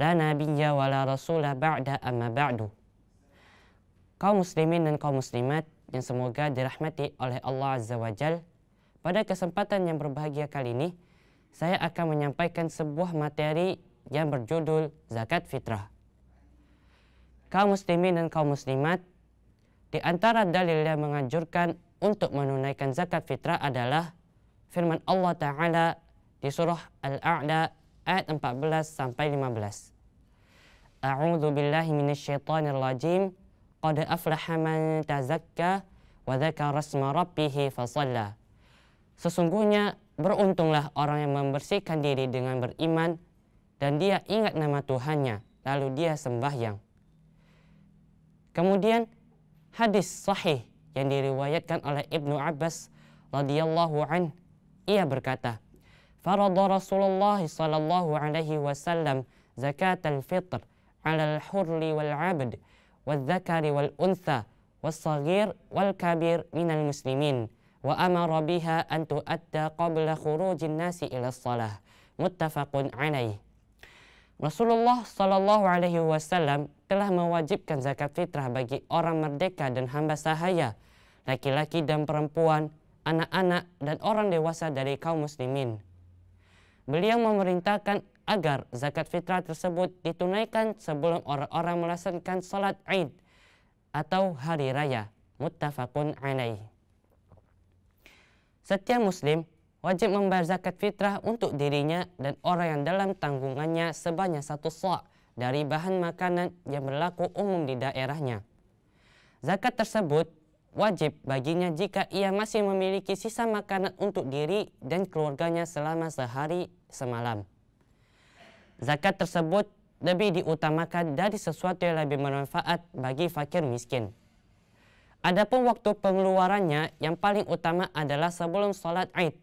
la nabiyya wa la rasula ba'da amma ba'du. Kaum muslimin dan kaum muslimat yang semoga dirahmati oleh Allah Azza wa Jal, pada kesempatan yang berbahagia kali ini, saya akan menyampaikan sebuah materi yang berjudul Zakat Fitrah. Kau muslimin dan kaum muslimat, di antara dalil yang menganjurkan untuk menunaikan zakat fitrah adalah firman Allah Ta'ala di surah Al-A'la ayat 14 sampai 15. A'udzu billahi minasyaitonir rajim. Qad aflaha man tazakka wa dzakara rasma rabbih fa Sesungguhnya beruntunglah orang yang membersihkan diri dengan beriman dan dia ingat nama Tuhannya lalu dia sembahyang. Kemudian hadis sahih yang diriwayatkan oleh Ibnu Abbas radhiyallahu an ia berkata, فرض رسول الله صلى الله عليه وسلم زكاة الفطر على الحر والعبد والذكر والأنثى والصغير والكبير من المسلمين وأمر بها أن تؤدى قبل خروج الناس إلى الصلاة متفق عليه Rasulullah sallallahu alaihi wasallam telah mewajibkan zakat fitrah bagi orang merdeka dan hamba sahaya, laki-laki dan perempuan, anak-anak dan orang dewasa dari kaum muslimin. Beliau memerintahkan agar zakat fitrah tersebut ditunaikan sebelum orang-orang melaksanakan salat Id atau hari raya. Muttafaqun alaih. Setiap muslim wajib membayar zakat fitrah untuk dirinya dan orang yang dalam tanggungannya sebanyak satu sok dari bahan makanan yang berlaku umum di daerahnya. Zakat tersebut wajib baginya jika ia masih memiliki sisa makanan untuk diri dan keluarganya selama sehari semalam. Zakat tersebut lebih diutamakan dari sesuatu yang lebih bermanfaat bagi fakir miskin. Adapun waktu pengeluarannya yang paling utama adalah sebelum sholat id.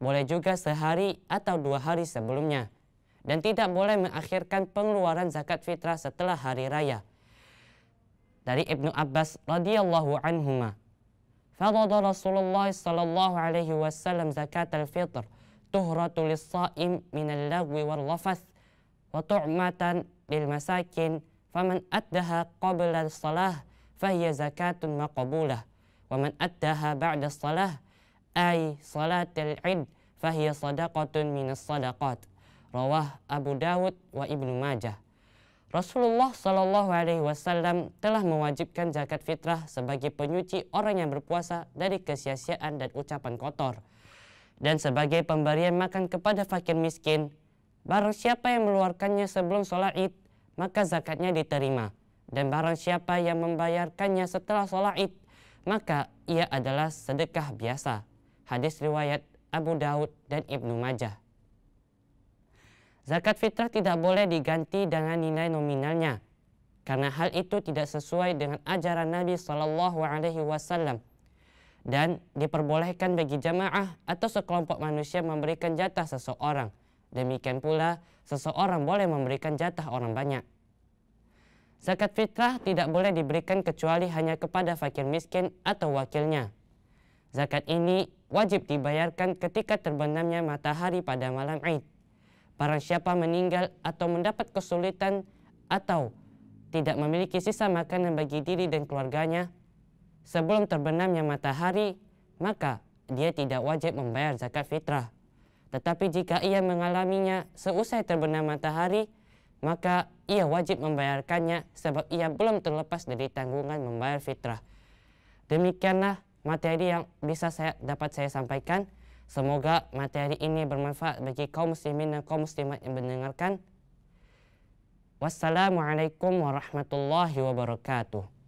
Boleh juga sehari atau dua hari sebelumnya. Dan tidak boleh mengakhirkan pengeluaran zakat fitrah setelah hari raya. dari Ibnu Abbas radhiyallahu anhuma. Fadada Rasulullah sallallahu alaihi wasallam zakat al-fitr tuhratu lis-sha'im min al-lagwi wal-rafath wa tu'matan lil-masakin faman addaha qabla as-salah fahiya zakatun maqbulah wa man addaha ba'da as-salah ay salatil 'id fahiya sadaqatun min as-sadaqat rawah Abu Dawud wa Ibnu Majah Rasulullah Shallallahu Alaihi Wasallam telah mewajibkan zakat fitrah sebagai penyuci orang yang berpuasa dari kesia-siaan dan ucapan kotor, dan sebagai pemberian makan kepada fakir miskin. Barang siapa yang meluarkannya sebelum solat id, maka zakatnya diterima. Dan barang siapa yang membayarkannya setelah solat id, maka ia adalah sedekah biasa. Hadis riwayat Abu Daud dan Ibnu Majah. Zakat fitrah tidak boleh diganti dengan nilai nominalnya. Karena hal itu tidak sesuai dengan ajaran Nabi sallallahu alaihi wasallam dan diperbolehkan bagi jamaah atau sekelompok manusia memberikan jatah seseorang. Demikian pula, seseorang boleh memberikan jatah orang banyak. Zakat fitrah tidak boleh diberikan kecuali hanya kepada fakir miskin atau wakilnya. Zakat ini wajib dibayarkan ketika terbenamnya matahari pada malam Id. Barang siapa meninggal atau mendapat kesulitan atau tidak memiliki sisa makanan bagi diri dan keluarganya, sebelum terbenamnya matahari, maka dia tidak wajib membayar zakat fitrah. Tetapi jika ia mengalaminya seusai terbenam matahari, maka ia wajib membayarkannya sebab ia belum terlepas dari tanggungan membayar fitrah. Demikianlah materi yang bisa saya dapat saya sampaikan. Semoga materi ini bermanfaat bagi kaum muslimin dan kaum muslimat yang mendengarkan. Wassalamualaikum warahmatullahi wabarakatuh.